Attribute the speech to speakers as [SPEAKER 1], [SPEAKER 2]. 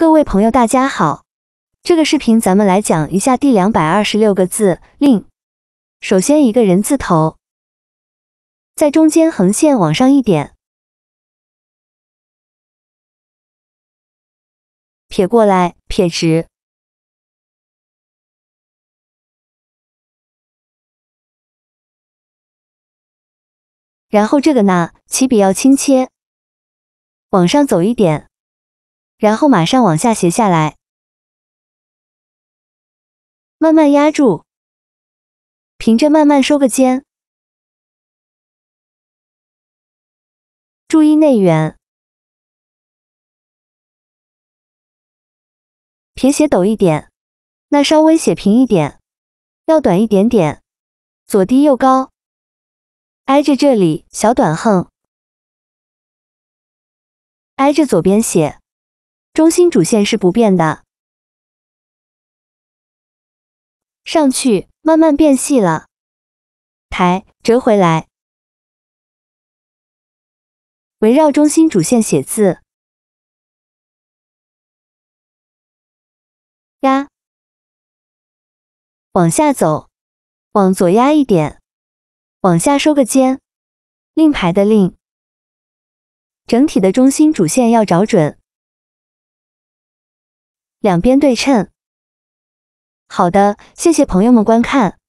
[SPEAKER 1] 各位朋友，大家好。这个视频咱们来讲一下第两百二十六个字“令”。首先，一个人字头，在中间横线往上一点，撇过来，撇直。然后这个“捺起笔要轻切，往上走一点。然后马上往下斜下来，慢慢压住，平着慢慢收个尖，注意内圆，撇写陡一点，那稍微写平一点，要短一点点，左低右高，挨着这里小短横，挨着左边写。中心主线是不变的，上去慢慢变细了，抬折回来，围绕中心主线写字，压往下走，往左压一点，往下收个尖，令牌的令，整体的中心主线要找准。两边对称。好的，谢谢朋友们观看。